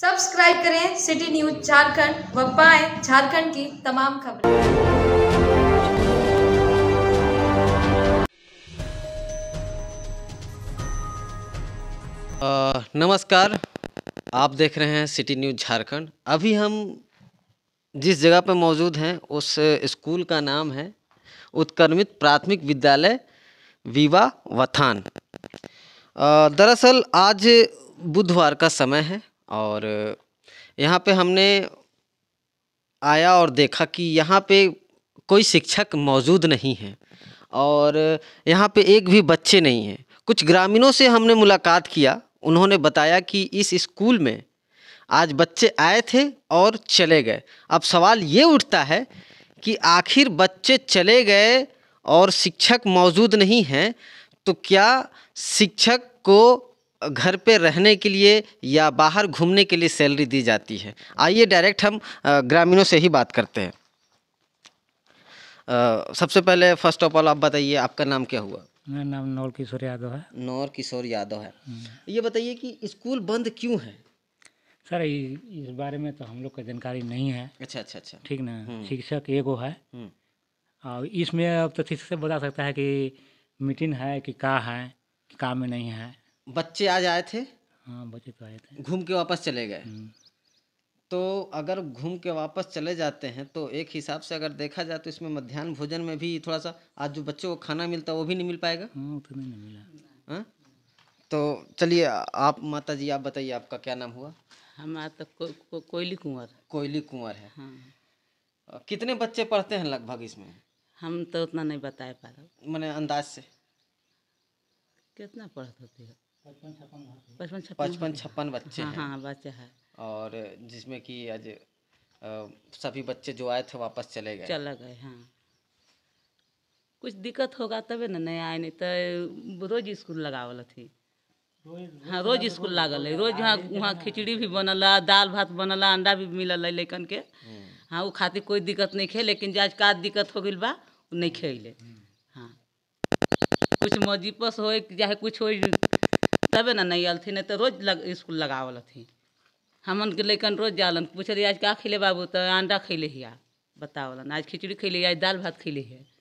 Subscribe करें city news Jharkhand व पाए झारखंड की तमाम खबरें नमस्कार आप देख रहे हैं सिटी न्यूज़ झारखंड अभी हम जिस जगह पर मौजूद हैं उस स्कूल का नाम है उत्कर्मित प्राथमिक विद्यालय विवा वथान दरअसल आज बुधवार का समय है और यहाँ पे हमने आया और देखा कि यहाँ पे कोई शिक्षक मौजूद नहीं है और यहाँ पे एक भी बच्चे नहीं हैं कुछ ग्रामीणों से हमने मुलाकात किया उन्होंने बताया कि इस स्कूल में आज बच्चे आए थे और चले गए अब सवाल ये उठता है कि आखिर बच्चे चले गए और शिक्षक मौजूद नहीं हैं तो क्या शिक्षक को घर पे रहने के लिए या बाहर घूमने के लिए सैलरी दी जाती है आइए डायरेक्ट हम ग्रामीणों से ही बात करते हैं सबसे पहले फर्स्ट ऑफ ऑल आप बताइए आपका नाम क्या हुआ मेरा नाम नौर किशोर यादव है नौर किशोर यादव है हम्म। ये बताइए कि स्कूल बंद क्यों है सर इस बारे में तो हम लोग का जानकारी नहीं है अच्छा अच्छा अच्छा ठीक ना हम्म। शिक्षक एगो है हम्म। और इसमें अब तो ठीक से बता सकता है कि मीटिंग है कि का है का में नहीं है बच्चे आज आए थे हाँ बच्चे तो आए थे घूम के वापस चले गए हम्म। तो अगर घूम के वापस चले जाते हैं तो एक हिसाब से अगर देखा जाए तो इसमें मध्यान्ह भोजन में भी थोड़ा सा आज जो बच्चों को खाना मिलता है वो भी नहीं मिल पाएगा फिर हाँ, तो नहीं मिला हाँ? तो चलिए आप माता जी आप बताइए आपका क्या नाम हुआ हमारा तो को, को, कोयली कुंवर कोयली कुंवर है हाँ। कितने बच्चे पढ़ते हैं लगभग इसमें हम तो उतना नहीं बता पा रहे मैंने अंदाज से कितना पढ़ते होती पचपन छप्पन छप्पन बच्चे हाँ, हैं हाँ बच्चे है और जिसमें कि आज सभी बच्चे जो आए थे वापस चले गए चले गए हाँ कुछ दिक्कत होगा तबे ना नहीं आए नहीं तो रोज स्कूल लगावल थी हाँ रोज स्कूल लागल है रोज वहाँ वहाँ खिचड़ी भी बनल दाल भात बनल अंडा भी मिलल है लेकिन के हम्म। हाँ वो खातिर कोई दिक्कत नहीं खे लेकिन आज का दिक्कत हो गई बा नहीं खेले हम्म। हाँ कुछ मजीपस हो चाहे कुछ हो तबे ना नहीं अलथिन नहीं तो रोज लग स्कूल लगावल हथिन हमन के लेकिन रोज जालन पूछल आज का खिले बाबू तो अंडा खिले हिया बतावलन आज खिचड़ी खिले आज दाल भात खिले है